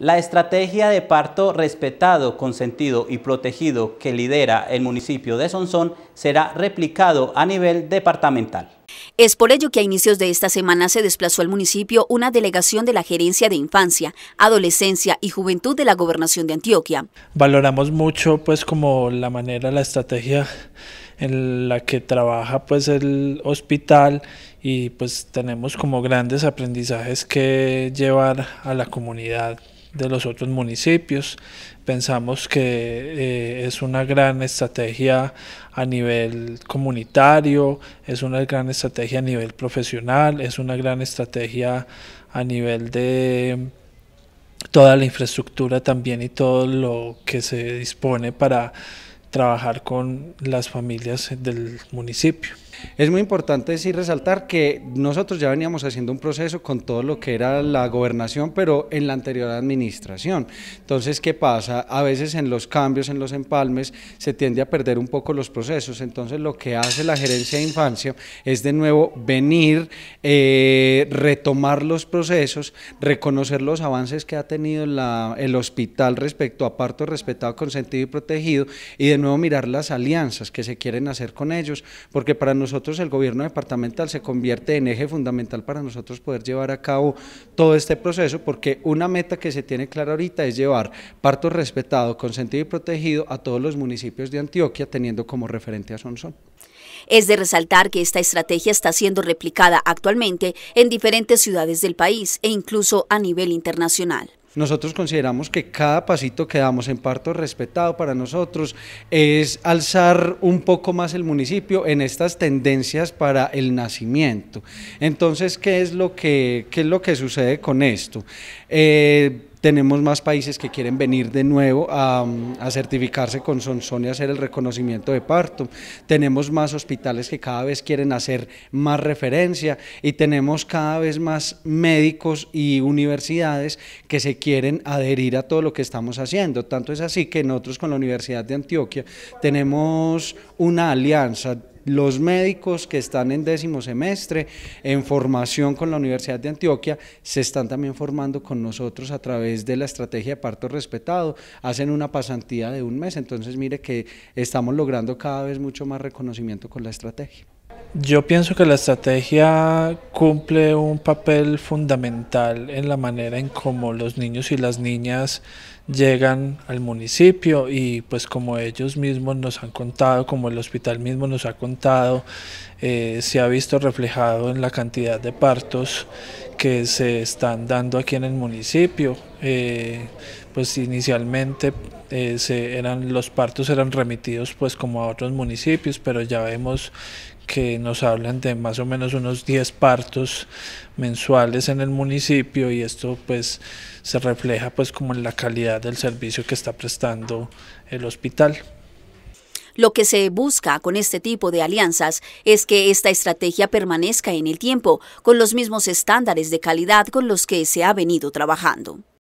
La estrategia de parto respetado, consentido y protegido que lidera el municipio de Sonsón será replicado a nivel departamental. Es por ello que a inicios de esta semana se desplazó al municipio una delegación de la Gerencia de Infancia, Adolescencia y Juventud de la Gobernación de Antioquia. Valoramos mucho pues como la manera, la estrategia en la que trabaja pues el hospital y pues tenemos como grandes aprendizajes que llevar a la comunidad de los otros municipios. Pensamos que eh, es una gran estrategia a nivel comunitario, es una gran estrategia a nivel profesional, es una gran estrategia a nivel de toda la infraestructura también y todo lo que se dispone para trabajar con las familias del municipio. Es muy importante sí resaltar que nosotros ya veníamos haciendo un proceso con todo lo que era la gobernación, pero en la anterior administración. Entonces, ¿qué pasa? A veces en los cambios, en los empalmes, se tiende a perder un poco los procesos. Entonces, lo que hace la gerencia de infancia es de nuevo venir, eh, retomar los procesos, reconocer los avances que ha tenido el hospital respecto a parto respetado, consentido y protegido, y de nuevo mirar las alianzas que se quieren hacer con ellos, porque para nosotros nosotros el gobierno departamental se convierte en eje fundamental para nosotros poder llevar a cabo todo este proceso, porque una meta que se tiene clara ahorita es llevar parto respetado, consentido y protegido a todos los municipios de Antioquia, teniendo como referente a Sonsón. Es de resaltar que esta estrategia está siendo replicada actualmente en diferentes ciudades del país e incluso a nivel internacional. Nosotros consideramos que cada pasito que damos en parto respetado para nosotros es alzar un poco más el municipio en estas tendencias para el nacimiento. Entonces, ¿qué es lo que, es lo que sucede con esto? Eh, tenemos más países que quieren venir de nuevo a, certificarse con Sonson y hacer el reconocimiento de parto. Tenemos más hospitales que cada vez quieren hacer más referencia y tenemos cada vez más médicos y universidades que se quieren adherir a todo lo que estamos haciendo. Tanto es así que nosotros con la Universidad de Antioquia tenemos una alianza los médicos que están en décimo semestre en formación con la Universidad de Antioquia se están también formando con nosotros a través de la estrategia de parto respetado, hacen una pasantía de un mes, entonces mire que estamos logrando cada vez mucho más reconocimiento con la estrategia. Yo pienso que la estrategia cumple un papel fundamental en la manera en cómo los niños y las niñas llegan al municipio y pues como ellos mismos nos han contado, como el hospital mismo nos ha contado, eh, se ha visto reflejado en la cantidad de partos que se están dando aquí en el municipio. Eh, pues inicialmente eh, se eran, los partos eran remitidos pues como a otros municipios, pero ya vemos que nos hablan de más o menos unos 10 partos mensuales en el municipio y esto pues se refleja pues como en la calidad del servicio que está prestando el hospital. Lo que se busca con este tipo de alianzas es que esta estrategia permanezca en el tiempo con los mismos estándares de calidad con los que se ha venido trabajando.